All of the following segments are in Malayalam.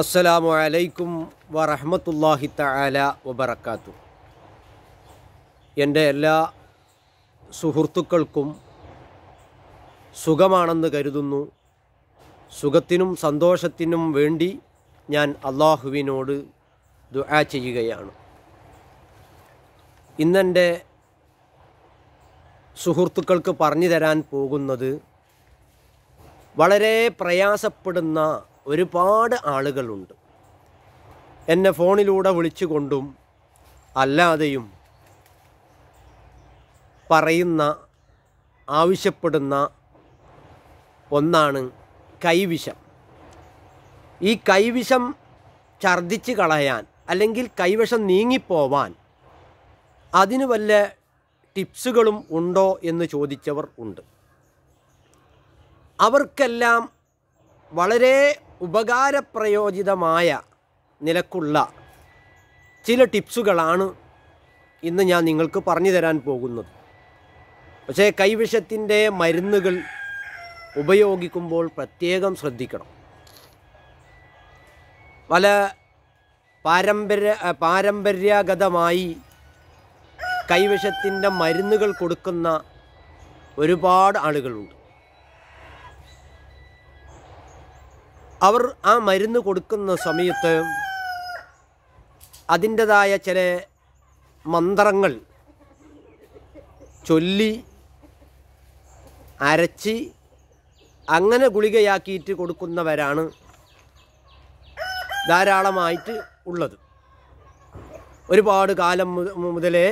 അസ്സലാമു അലൈക്കും വറഹമത്തല്ലാഹി തആല വബറക്കാത്തു എൻ്റെ എല്ലാ സുഹൃത്തുക്കൾക്കും സുഖമാണെന്ന് കരുതുന്നു സുഖത്തിനും സന്തോഷത്തിനും വേണ്ടി ഞാൻ അള്ളാഹുവിനോട് ദുആ ചെയ്യുകയാണ് ഇന്നെൻ്റെ സുഹൃത്തുക്കൾക്ക് പറഞ്ഞു തരാൻ പോകുന്നത് വളരെ പ്രയാസപ്പെടുന്ന ഒരുപാട് ആളുകളുണ്ട് എന്നെ ഫോണിലൂടെ വിളിച്ചുകൊണ്ടും അല്ലാതെയും പറയുന്ന ആവശ്യപ്പെടുന്ന ഒന്നാണ് കൈവിഷം ഈ കൈവിഷം ഛർദിച്ച് കളയാൻ അല്ലെങ്കിൽ കൈവശം നീങ്ങിപ്പോവാൻ അതിന് വല്ല ടിപ്സുകളും ഉണ്ടോ എന്ന് ചോദിച്ചവർ ഉണ്ട് അവർക്കെല്ലാം വളരെ ഉപകാരപ്രയോജിതമായ നിലക്കുള്ള ചില ടിപ്സുകളാണ് ഇന്ന് ഞാൻ നിങ്ങൾക്ക് പറഞ്ഞു തരാൻ പോകുന്നത് പക്ഷേ കൈവിഷത്തിൻ്റെ മരുന്നുകൾ ഉപയോഗിക്കുമ്പോൾ പ്രത്യേകം ശ്രദ്ധിക്കണം പല പാരമ്പര്യ പാരമ്പര്യാഗതമായി കൈവിഷത്തിൻ്റെ മരുന്നുകൾ കൊടുക്കുന്ന ഒരുപാട് ആളുകളുണ്ട് അവർ ആ മരുന്ന് കൊടുക്കുന്ന സമയത്ത് അതിൻ്റെതായ ചില മന്ത്രങ്ങൾ ചൊല്ലി അരച്ച് അങ്ങനെ ഗുളികയാക്കിയിട്ട് കൊടുക്കുന്നവരാണ് ധാരാളമായിട്ട് ഉള്ളത് ഒരുപാട് കാലം മുതലേ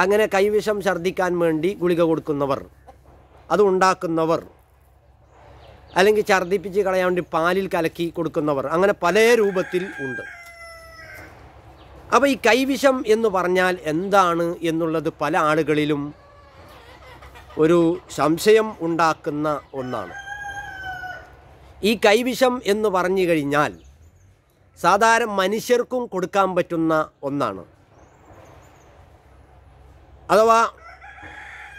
അങ്ങനെ കൈവിഷം ഛർദ്ദിക്കാൻ വേണ്ടി ഗുളിക കൊടുക്കുന്നവർ അതുണ്ടാക്കുന്നവർ അല്ലെങ്കിൽ ഛർദ്ദിപ്പിച്ച് കളയാൻ വേണ്ടി പാലിൽ കലക്കി കൊടുക്കുന്നവർ അങ്ങനെ പല രൂപത്തിൽ ഉണ്ട് അപ്പോൾ ഈ കൈവിഷം എന്ന് പറഞ്ഞാൽ എന്താണ് എന്നുള്ളത് പല ആളുകളിലും ഒരു സംശയം ഉണ്ടാക്കുന്ന ഒന്നാണ് ഈ കൈവിഷം എന്ന് പറഞ്ഞു കഴിഞ്ഞാൽ സാധാരണ മനുഷ്യർക്കും കൊടുക്കാൻ പറ്റുന്ന ഒന്നാണ് അഥവാ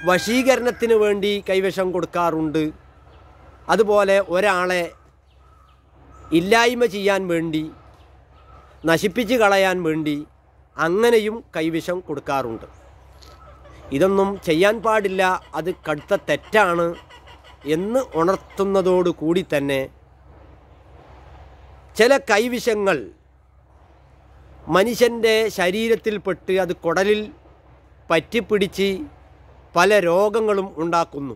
വശീകരണത്തിന് വേണ്ടി കൈവശം കൊടുക്കാറുണ്ട് അതുപോലെ ഒരാളെ ഇല്ലായ്മ ചെയ്യാൻ വേണ്ടി നശിപ്പിച്ച് കളയാൻ വേണ്ടി അങ്ങനെയും കൈവിഷം കൊടുക്കാറുണ്ട് ഇതൊന്നും ചെയ്യാൻ പാടില്ല അത് കടുത്ത തെറ്റാണ് എന്ന് ഉണർത്തുന്നതോടുകൂടി തന്നെ ചില കൈവിഷങ്ങൾ മനുഷ്യൻ്റെ ശരീരത്തിൽപ്പെട്ട് അത് കുടലിൽ പറ്റിപ്പിടിച്ച് പല രോഗങ്ങളും ഉണ്ടാക്കുന്നു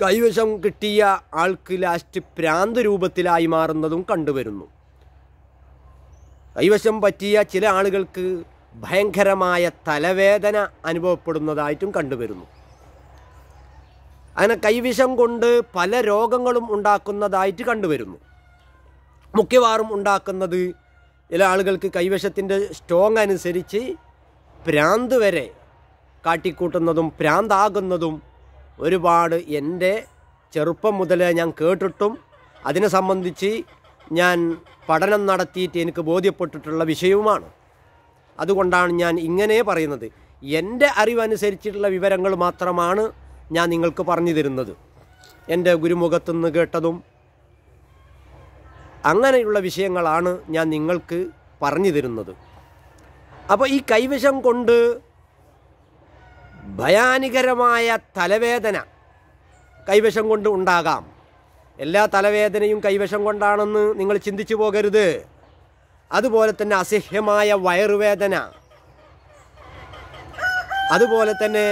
കൈവശം കിട്ടിയ ആൾക്ക് ലാസ്റ്റ് പ്രാന്ത് രൂപത്തിലായി മാറുന്നതും കണ്ടുവരുന്നു കൈവശം പറ്റിയ ചില ആളുകൾക്ക് ഭയങ്കരമായ തലവേദന അനുഭവപ്പെടുന്നതായിട്ടും കണ്ടുവരുന്നു അങ്ങനെ കൈവിഷം കൊണ്ട് പല രോഗങ്ങളും ഉണ്ടാക്കുന്നതായിട്ട് കണ്ടുവരുന്നു മുഖ്യവാറും ഉണ്ടാക്കുന്നത് ചില ആളുകൾക്ക് കൈവശത്തിൻ്റെ സ്ട്രോങ് അനുസരിച്ച് പ്രാന്ത് വരെ കാട്ടിക്കൂട്ടുന്നതും പ്രാന്താകുന്നതും ഒരുപാട് എൻ്റെ ചെറുപ്പം മുതലേ ഞാൻ കേട്ടിട്ടും അതിനെ സംബന്ധിച്ച് ഞാൻ പഠനം നടത്തിയിട്ട് എനിക്ക് ബോധ്യപ്പെട്ടിട്ടുള്ള വിഷയവുമാണ് അതുകൊണ്ടാണ് ഞാൻ ഇങ്ങനെ പറയുന്നത് എൻ്റെ അറിവനുസരിച്ചിട്ടുള്ള വിവരങ്ങൾ മാത്രമാണ് ഞാൻ നിങ്ങൾക്ക് പറഞ്ഞു തരുന്നത് എൻ്റെ ഗുരുമുഖത്തു നിന്ന് കേട്ടതും അങ്ങനെയുള്ള വിഷയങ്ങളാണ് ഞാൻ നിങ്ങൾക്ക് പറഞ്ഞു തരുന്നത് അപ്പോൾ ഈ കൈവശം കൊണ്ട് ഭയാനികരമായ തലവേദന കൈവശം കൊണ്ട് ഉണ്ടാകാം എല്ലാ തലവേദനയും കൈവശം കൊണ്ടാണെന്ന് നിങ്ങൾ ചിന്തിച്ചു പോകരുത് അതുപോലെ തന്നെ അസഹ്യമായ വയറുവേദന അതുപോലെ തന്നെ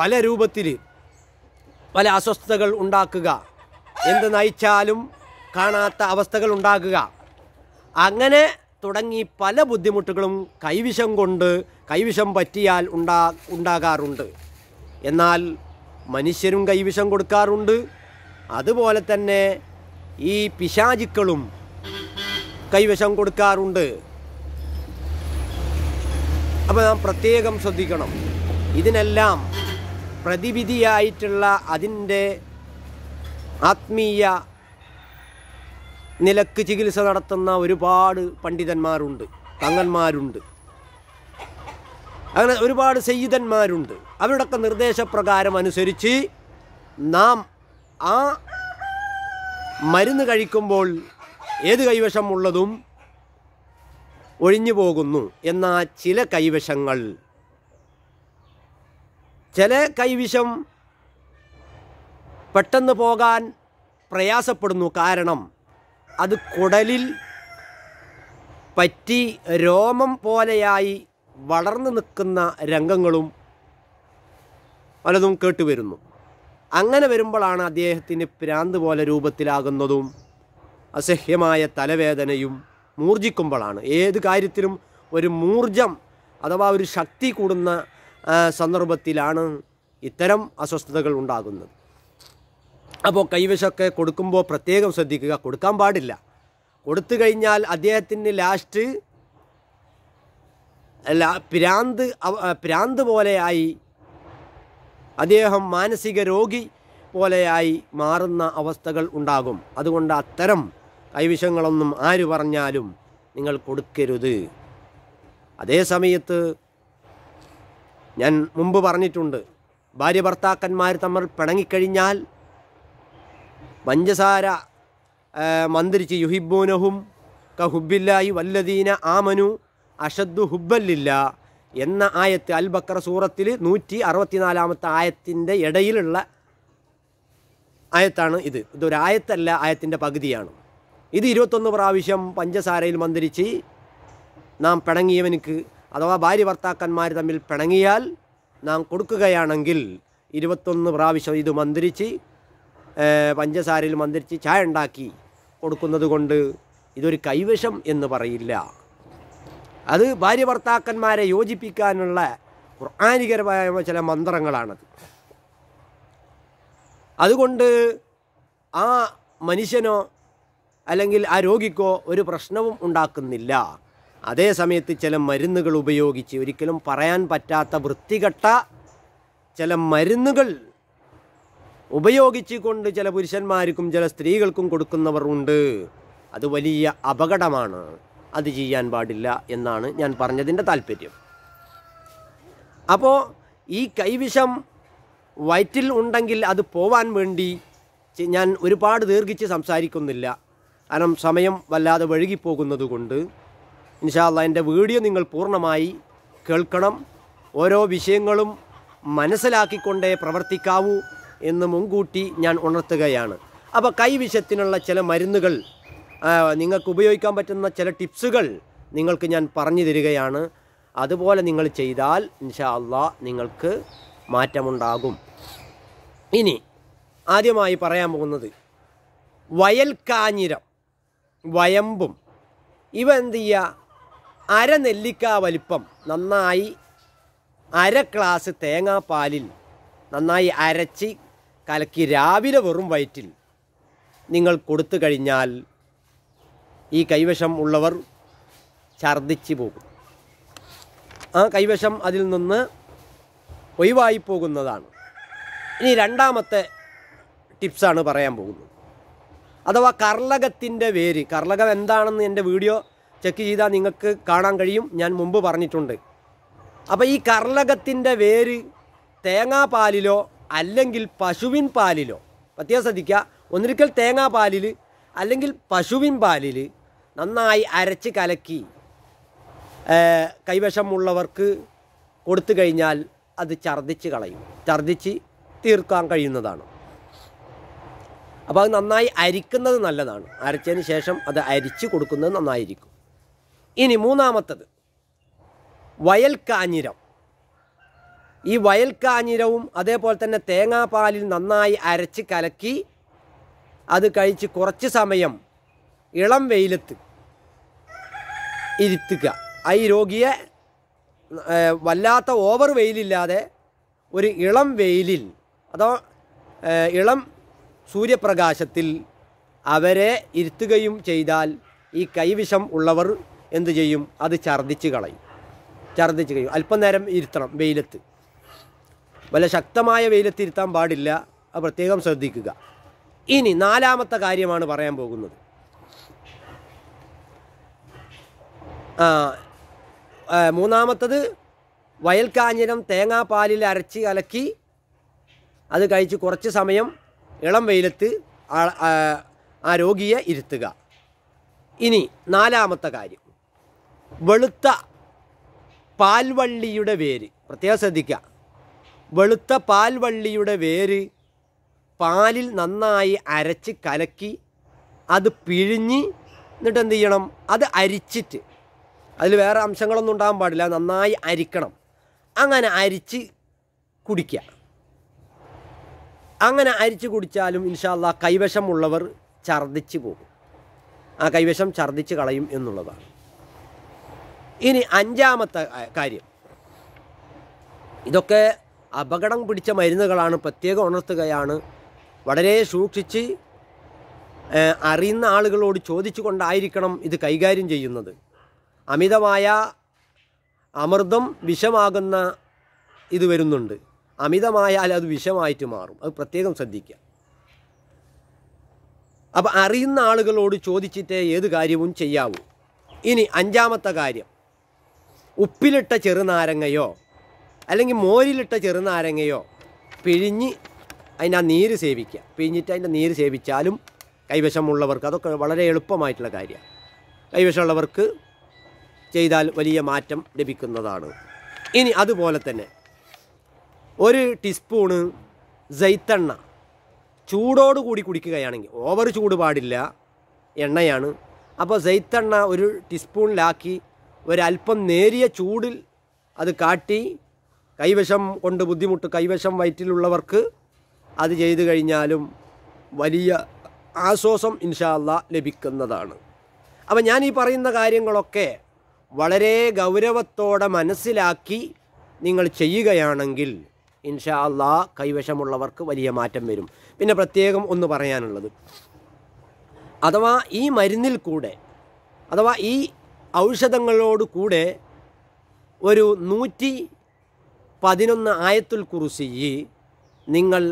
പല രൂപത്തിൽ പല അസ്വസ്ഥതകൾ ഉണ്ടാക്കുക എന്ത് നയിച്ചാലും കാണാത്ത അവസ്ഥകൾ ഉണ്ടാക്കുക അങ്ങനെ തുടങ്ങി പല ബുദ്ധിമുട്ടുകളും കൈവിഷം കൊണ്ട് കൈവിഷം പറ്റിയാൽ ഉണ്ടാ ഉണ്ടാകാറുണ്ട് എന്നാൽ മനുഷ്യരും കൈവിഷം കൊടുക്കാറുണ്ട് അതുപോലെ തന്നെ ഈ പിശാചിക്കളും കൈവശം കൊടുക്കാറുണ്ട് അപ്പോൾ നാം പ്രത്യേകം ശ്രദ്ധിക്കണം ഇതിനെല്ലാം പ്രതിവിധിയായിട്ടുള്ള അതിൻ്റെ ആത്മീയ നിലക്ക് ചികിത്സ നടത്തുന്ന ഒരുപാട് പണ്ഡിതന്മാരുണ്ട് തങ്ങന്മാരുണ്ട് അങ്ങനെ ഒരുപാട് സയ്യിദന്മാരുണ്ട് അവരുടെയൊക്കെ നിർദ്ദേശപ്രകാരം അനുസരിച്ച് നാം ആ മരുന്ന് കഴിക്കുമ്പോൾ ഏത് കൈവശമുള്ളതും ഒഴിഞ്ഞു പോകുന്നു എന്നാൽ ചില കൈവശങ്ങൾ ചില കൈവശം പെട്ടെന്ന് പോകാൻ പ്രയാസപ്പെടുന്നു കാരണം അത് കുടലിൽ പറ്റി രോമം പോലെയായി വളർന്നു നിൽക്കുന്ന രംഗങ്ങളും പലതും കേട്ടുവരുന്നു അങ്ങനെ വരുമ്പോഴാണ് അദ്ദേഹത്തിന് പ്രാന്ത് പോലെ രൂപത്തിലാകുന്നതും അസഹ്യമായ തലവേദനയും മൂർജിക്കുമ്പോഴാണ് ഏത് കാര്യത്തിലും ഒരു മൂർജം അഥവാ ഒരു ശക്തി കൂടുന്ന സന്ദർഭത്തിലാണ് ഇത്തരം അസ്വസ്ഥതകൾ ഉണ്ടാകുന്നത് അപ്പോൾ കൈവശമൊക്കെ കൊടുക്കുമ്പോൾ പ്രത്യേകം ശ്രദ്ധിക്കുക കൊടുക്കാൻ പാടില്ല കൊടുത്തു കഴിഞ്ഞാൽ അദ്ദേഹത്തിന് ലാസ്റ്റ് അല്ല പ്രാന്ത് പ്രാന്ത് പോലെയായി അദ്ദേഹം മാനസിക രോഗി പോലെയായി മാറുന്ന അവസ്ഥകൾ ഉണ്ടാകും അതുകൊണ്ട് അത്തരം കൈവശങ്ങളൊന്നും ആര് പറഞ്ഞാലും നിങ്ങൾ കൊടുക്കരുത് അതേ സമയത്ത് ഞാൻ മുമ്പ് പറഞ്ഞിട്ടുണ്ട് ഭാര്യ ഭർത്താക്കന്മാർ തമ്മിൽ പിണങ്ങിക്കഴിഞ്ഞാൽ പഞ്ചസാര മന്ത്രിച്ച് യുഹിബൂനഹും ഹുബില്ലായി വല്ലദീന ആമനു അഷദ്ദു ഹുബല്ലില്ല എന്ന ആയത്ത് അൽ ബക്ര സൂറത്തിൽ നൂറ്റി അറുപത്തിനാലാമത്തെ ആയത്തിൻ്റെ ഇടയിലുള്ള ആയത്താണ് ഇത് ഇതൊരായത്തല്ല ആയത്തിൻ്റെ പകുതിയാണ് ഇത് ഇരുപത്തൊന്ന് പ്രാവശ്യം പഞ്ചസാരയിൽ മന്ത്രിച്ച് നാം പിണങ്ങിയവനക്ക് അഥവാ ഭാര്യ ഭർത്താക്കന്മാർ തമ്മിൽ പിണങ്ങിയാൽ നാം കൊടുക്കുകയാണെങ്കിൽ ഇരുപത്തൊന്ന് പ്രാവശ്യം ഇത് മന്ത്രിച്ച് പഞ്ചസാരയിൽ മന്ത്രിച്ച് ചായ ഉണ്ടാക്കി കൊടുക്കുന്നത് കൊണ്ട് ഇതൊരു കൈവശം എന്ന് പറയില്ല അത് ഭാര്യ ഭർത്താക്കന്മാരെ യോജിപ്പിക്കാനുള്ള ഖുർആാനികരമായ ചില മന്ത്രങ്ങളാണത് അതുകൊണ്ട് ആ മനുഷ്യനോ അല്ലെങ്കിൽ ആ രോഗിക്കോ ഒരു പ്രശ്നവും ഉണ്ടാക്കുന്നില്ല അതേ സമയത്ത് ചില മരുന്നുകൾ ഉപയോഗിച്ച് ഒരിക്കലും പറയാൻ പറ്റാത്ത വൃത്തികെട്ട ചില മരുന്നുകൾ ഉപയോഗിച്ചുകൊണ്ട് ചില പുരുഷന്മാർക്കും ചില സ്ത്രീകൾക്കും കൊടുക്കുന്നവർ ഉണ്ട് അത് വലിയ അപകടമാണ് അത് ചെയ്യാൻ പാടില്ല എന്നാണ് ഞാൻ പറഞ്ഞതിൻ്റെ താല്പര്യം അപ്പോൾ ഈ കൈവിഷം വയറ്റിൽ ഉണ്ടെങ്കിൽ അത് പോവാൻ വേണ്ടി ഞാൻ ഒരുപാട് ദീർഘിച്ച് സംസാരിക്കുന്നില്ല കാരണം സമയം വല്ലാതെ വഴുകിപ്പോകുന്നത് കൊണ്ട് ഇൻഷാല്ല എൻ്റെ വീഡിയോ നിങ്ങൾ പൂർണ്ണമായി കേൾക്കണം ഓരോ വിഷയങ്ങളും മനസ്സിലാക്കിക്കൊണ്ടേ പ്രവർത്തിക്കാവൂ എന്ന് മുൻകൂട്ടി ഞാൻ ഉണർത്തുകയാണ് അപ്പോൾ കൈവിഷത്തിനുള്ള ചില മരുന്നുകൾ നിങ്ങൾക്ക് ഉപയോഗിക്കാൻ പറ്റുന്ന ചില ടിപ്സുകൾ നിങ്ങൾക്ക് ഞാൻ പറഞ്ഞു തരികയാണ് അതുപോലെ നിങ്ങൾ ചെയ്താൽ ഇൻഷാ അള്ളാ നിങ്ങൾക്ക് മാറ്റമുണ്ടാകും ഇനി ആദ്യമായി പറയാൻ പോകുന്നത് വയൽക്കാഞ്ഞിരം വയമ്പും ഇവ എന്ത് ചെയ്യുക നെല്ലിക്ക വലിപ്പം നന്നായി അര ഗ്ലാസ് തേങ്ങാപ്പാലിൽ നന്നായി അരച്ച് കലക്കി രാവിലെ വെറും വയറ്റിൽ നിങ്ങൾ കൊടുത്തു കഴിഞ്ഞാൽ ഈ കൈവശം ഉള്ളവർ ഛർദ്ദിച്ചു പോകും ആ കൈവശം അതിൽ നിന്ന് ഒഴിവായി പോകുന്നതാണ് ഇനി രണ്ടാമത്തെ ടിപ്സാണ് പറയാൻ പോകുന്നത് അഥവാ കർലകത്തിൻ്റെ വേര് കർലകം എന്താണെന്ന് എൻ്റെ വീഡിയോ ചെക്ക് ചെയ്താൽ നിങ്ങൾക്ക് കാണാൻ കഴിയും ഞാൻ മുമ്പ് പറഞ്ഞിട്ടുണ്ട് അപ്പോൾ ഈ കർലകത്തിൻ്റെ വേര് തേങ്ങാപ്പാലിലോ അല്ലെങ്കിൽ പശുവിൻ പാലിലോ പ്രത്യേകം ശ്രദ്ധിക്കുക ഒന്നിരിക്കൽ തേങ്ങാ പാലിൽ അല്ലെങ്കിൽ പശുവിൻ പാലിൽ നന്നായി അരച്ച് കലക്കി കൈവശമുള്ളവർക്ക് കൊടുത്തു കഴിഞ്ഞാൽ അത് ഛർദ്ദിച്ച് കളയും ഛർദ്ദിച്ച് തീർക്കാൻ കഴിയുന്നതാണ് അപ്പോൾ അത് നന്നായി അരിക്കുന്നത് നല്ലതാണ് അരച്ചതിന് ശേഷം അത് അരിച്ച് കൊടുക്കുന്നത് നന്നായിരിക്കും ഇനി മൂന്നാമത്തത് വയൽ കാഞ്ഞിരം ഈ വയൽക്കാഞ്ഞിരവും അതേപോലെ തന്നെ തേങ്ങാപ്പാലിൽ നന്നായി അരച്ച് കലക്കി അത് കഴിച്ച് കുറച്ച് സമയം ഇളം വെയിലത്ത് ഇരുത്തുക ഈ രോഗിയെ വല്ലാത്ത ഓവർ വെയിലില്ലാതെ ഒരു ഇളം വെയിലിൽ അതോ ഇളം സൂര്യപ്രകാശത്തിൽ അവരെ ഇരുത്തുകയും ചെയ്താൽ ഈ കൈവിഷം ഉള്ളവർ എന്തു ചെയ്യും അത് ഛർദ്ദിച്ച് കളയും ഛർദ്ദിച്ച് കഴിയും അല്പനേരം ഇരുത്തണം വെയിലത്ത് വല്ല ശക്തമായ വെയിലെത്തിരുത്താൻ പാടില്ല അത് പ്രത്യേകം ശ്രദ്ധിക്കുക ഇനി നാലാമത്തെ കാര്യമാണ് പറയാൻ പോകുന്നത് മൂന്നാമത്തത് വയൽക്കാഞ്ഞിരം തേങ്ങാപ്പാലിൽ അരച്ച് കലക്കി അത് കഴിച്ച് കുറച്ച് സമയം ഇളം വെയിലത്ത് ആ രോഗിയെ ഇരുത്തുക ഇനി നാലാമത്തെ കാര്യം വെളുത്ത പാൽവള്ളിയുടെ വേര് പ്രത്യേകം ശ്രദ്ധിക്കുക വെളുത്ത പാൽവള്ളിയുടെ വേര് പാലിൽ നന്നായി അരച്ച് കലക്കി അത് പിഴിഞ്ഞ് എന്നിട്ട് എന്ത് ചെയ്യണം അത് അരിച്ചിട്ട് അതിൽ വേറെ അംശങ്ങളൊന്നും ഉണ്ടാകാൻ പാടില്ല നന്നായി അരിക്കണം അങ്ങനെ അരിച്ച് കുടിക്കുക അങ്ങനെ അരിച്ച് കുടിച്ചാലും ഇൻഷാല്ല കൈവശമുള്ളവർ ഛർദ്ദിച്ച് പോകും ആ കൈവശം ഛർദ്ദിച്ച് കളയും എന്നുള്ളതാണ് ഇനി അഞ്ചാമത്തെ കാര്യം ഇതൊക്കെ അപകടം പിടിച്ച മരുന്നുകളാണ് പ്രത്യേകം ഉണർത്തുകയാണ് വളരെ സൂക്ഷിച്ച് അറിയുന്ന ആളുകളോട് ചോദിച്ചു കൊണ്ടായിരിക്കണം ഇത് കൈകാര്യം ചെയ്യുന്നത് അമിതമായ അമൃതം വിഷമാകുന്ന ഇത് വരുന്നുണ്ട് അമിതമായാൽ അത് വിഷമായിട്ട് മാറും അത് പ്രത്യേകം ശ്രദ്ധിക്കുക അപ്പം അറിയുന്ന ആളുകളോട് ചോദിച്ചിട്ട് ഏത് കാര്യവും ചെയ്യാവൂ ഇനി അഞ്ചാമത്തെ കാര്യം ഉപ്പിലിട്ട ചെറുനാരങ്ങയോ അല്ലെങ്കിൽ മോരിലിട്ട ചെറുനാരങ്ങയോ പിഴിഞ്ഞ് അതിൻ്റെ ആ നീര് സേവിക്കുക പിഴിഞ്ഞിട്ട് അതിൻ്റെ നീര് സേവിച്ചാലും കൈവശമുള്ളവർക്ക് അതൊക്കെ വളരെ എളുപ്പമായിട്ടുള്ള കാര്യമാണ് കൈവശമുള്ളവർക്ക് ചെയ്താൽ വലിയ മാറ്റം ലഭിക്കുന്നതാണ് ഇനി അതുപോലെ തന്നെ ഒരു ടീസ്പൂണ് ജൈത്തെണ്ണ ചൂടോട് കൂടി കുടിക്കുകയാണെങ്കിൽ ഓവർ ചൂട് പാടില്ല എണ്ണയാണ് അപ്പോൾ ജൈത്തെണ്ണ ഒരു ടീസ്പൂണിലാക്കി ഒരല്പം നേരിയ ചൂടിൽ അത് കാട്ടി കൈവശം കൊണ്ട് ബുദ്ധിമുട്ട് കൈവശം വയറ്റിലുള്ളവർക്ക് അത് ചെയ്തു കഴിഞ്ഞാലും വലിയ ആശ്വാസം ഇൻഷാല്ല ലഭിക്കുന്നതാണ് അപ്പം ഞാൻ ഈ പറയുന്ന കാര്യങ്ങളൊക്കെ വളരെ ഗൗരവത്തോടെ മനസ്സിലാക്കി നിങ്ങൾ ചെയ്യുകയാണെങ്കിൽ ഇൻഷാ അള്ളാ കൈവശമുള്ളവർക്ക് വലിയ മാറ്റം വരും പിന്നെ പ്രത്യേകം ഒന്ന് പറയാനുള്ളത് അഥവാ ഈ മരുന്നിൽ കൂടെ അഥവാ ഈ ഔഷധങ്ങളോട് കൂടെ ഒരു നൂറ്റി പതിനൊന്ന് ആയത്തുൽ കുറുസി നിങ്ങൾ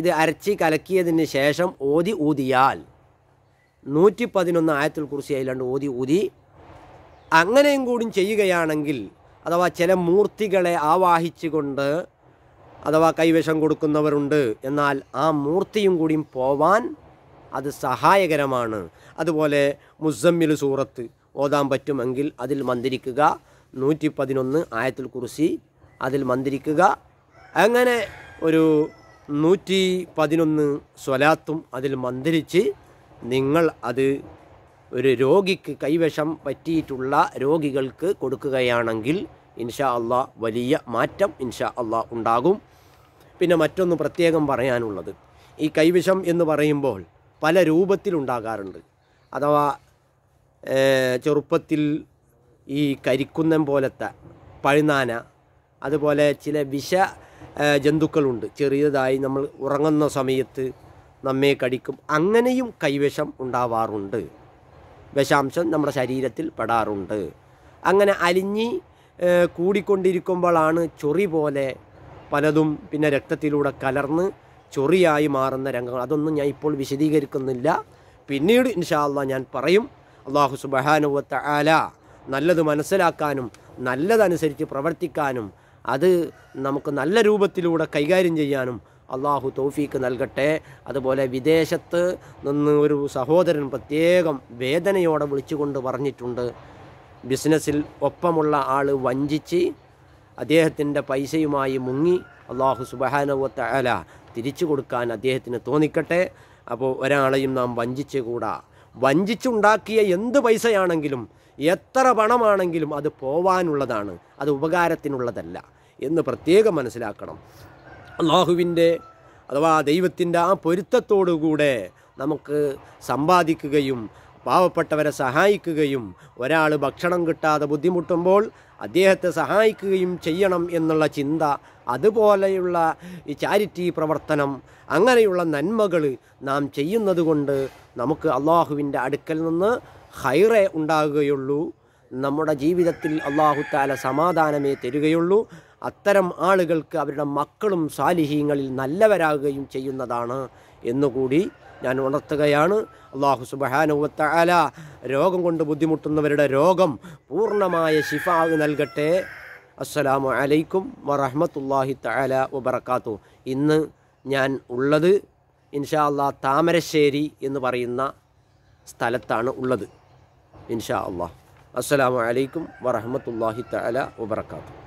ഇത് അരച്ചി കലക്കിയതിന് ശേഷം ഓതി ഊതിയാൽ നൂറ്റി പതിനൊന്ന് ആയത്തുൽ കുറിച്ച് അല്ലാണ്ട് ഓതി ഊതി അങ്ങനെയും കൂടി ചെയ്യുകയാണെങ്കിൽ അഥവാ ചില മൂർത്തികളെ ആവാഹിച്ചുകൊണ്ട് അഥവാ കൈവശം കൊടുക്കുന്നവരുണ്ട് എന്നാൽ ആ മൂർത്തിയും കൂടിയും പോവാൻ അത് സഹായകരമാണ് അതുപോലെ മുസമ്മിൽ സൂറത്ത് ഓതാൻ പറ്റുമെങ്കിൽ അതിൽ മന്ദിരിക്കുക നൂറ്റി പതിനൊന്ന് ആയത്തുൽ കുറിസി അതിൽ മന്ദിരിക്കുക അങ്ങനെ ഒരു നൂറ്റി പതിനൊന്ന് സ്വലാത്തും അതിൽ മന്ത്രിച്ച് നിങ്ങൾ അത് ഒരു രോഗിക്ക് കൈവശം പറ്റിയിട്ടുള്ള രോഗികൾക്ക് കൊടുക്കുകയാണെങ്കിൽ ഇൻഷാ അള്ളാ വലിയ മാറ്റം ഇൻഷാ അള്ളാ ഉണ്ടാകും പിന്നെ മറ്റൊന്ന് പ്രത്യേകം പറയാനുള്ളത് ഈ കൈവശം എന്ന് പറയുമ്പോൾ പല രൂപത്തിലുണ്ടാകാറുണ്ട് അഥവാ ചെറുപ്പത്തിൽ ഈ കരിക്കുന്നൻ പോലത്തെ പഴുനാന അതുപോലെ ചില വിഷ ജന്തുക്കളുണ്ട് ചെറിയതായി നമ്മൾ ഉറങ്ങുന്ന സമയത്ത് നമ്മെ കടിക്കും അങ്ങനെയും കൈവശം ഉണ്ടാവാറുണ്ട് വിഷാംശം നമ്മുടെ ശരീരത്തിൽ പെടാറുണ്ട് അങ്ങനെ അലിഞ്ഞി കൂടിക്കൊണ്ടിരിക്കുമ്പോഴാണ് ചൊറി പോലെ പലതും പിന്നെ രക്തത്തിലൂടെ കലർന്ന് ചൊറിയായി മാറുന്ന രംഗങ്ങൾ അതൊന്നും ഞാൻ ഇപ്പോൾ വിശദീകരിക്കുന്നില്ല പിന്നീട് ഇൻഷാല്ല ഞാൻ പറയും അള്ളാഹു സുബഹാനുവത്ത ആല നല്ലത് മനസ്സിലാക്കാനും നല്ലതനുസരിച്ച് പ്രവർത്തിക്കാനും അത് നമുക്ക് നല്ല രൂപത്തിലൂടെ കൈകാര്യം ചെയ്യാനും അള്ളാഹു തോഫീക്ക് നൽകട്ടെ അതുപോലെ വിദേശത്ത് നിന്ന് ഒരു സഹോദരൻ പ്രത്യേകം വേദനയോടെ വിളിച്ചുകൊണ്ട് പറഞ്ഞിട്ടുണ്ട് ബിസിനസ്സിൽ ഒപ്പമുള്ള ആൾ വഞ്ചിച്ച് അദ്ദേഹത്തിൻ്റെ പൈസയുമായി മുങ്ങി അള്ളാഹു സുബഹാനവത്ത അല തിരിച്ചു കൊടുക്കാൻ അദ്ദേഹത്തിന് തോന്നിക്കട്ടെ അപ്പോൾ ഒരാളെയും നാം വഞ്ചിച്ചുകൂടാ വഞ്ചിച്ചുണ്ടാക്കിയ എന്ത് പൈസയാണെങ്കിലും എത്ര പണമാണെങ്കിലും അത് പോവാനുള്ളതാണ് അത് ഉപകാരത്തിനുള്ളതല്ല എന്ന് പ്രത്യേകം മനസ്സിലാക്കണം അള്ളാഹുവിൻ്റെ അഥവാ ദൈവത്തിൻ്റെ ആ പൊരുത്തത്തോടുകൂടെ നമുക്ക് സമ്പാദിക്കുകയും പാവപ്പെട്ടവരെ സഹായിക്കുകയും ഒരാൾ ഭക്ഷണം കിട്ടാതെ ബുദ്ധിമുട്ടുമ്പോൾ അദ്ദേഹത്തെ സഹായിക്കുകയും ചെയ്യണം എന്നുള്ള ചിന്ത അതുപോലെയുള്ള ഈ ചാരിറ്റി പ്രവർത്തനം അങ്ങനെയുള്ള നന്മകൾ നാം ചെയ്യുന്നത് കൊണ്ട് നമുക്ക് അള്ളാഹുവിൻ്റെ അടുക്കൽ നിന്ന് ഹൈറേ ഉണ്ടാകുകയുള്ളൂ നമ്മുടെ ജീവിതത്തിൽ അള്ളാഹുത്താല സമാധാനമേ തരികയുള്ളൂ അത്തരം ആളുകൾക്ക് അവരുടെ മക്കളും സാലിഹീങ്ങളിൽ നല്ലവരാകുകയും ചെയ്യുന്നതാണ് എന്നുകൂടി ഞാൻ ഉണർത്തുകയാണ് അള്ളാഹു സുബഹാനുവത്താല രോഗം കൊണ്ട് ബുദ്ധിമുട്ടുന്നവരുടെ രോഗം പൂർണ്ണമായ ശിഫാവ് നൽകട്ടെ അസ്സലാമു അലൈക്കും വറഹമത്തല്ലാഹി തല വബർക്കാത്തു ഇന്ന് ഞാൻ ഉള്ളത് ഇൻഷാ അല്ലാ താമരശ്ശേരി എന്ന് പറയുന്ന സ്ഥലത്താണ് ഉള്ളത് إن شاء الله السلام عليكم ورحمة الله تعالى وبركاته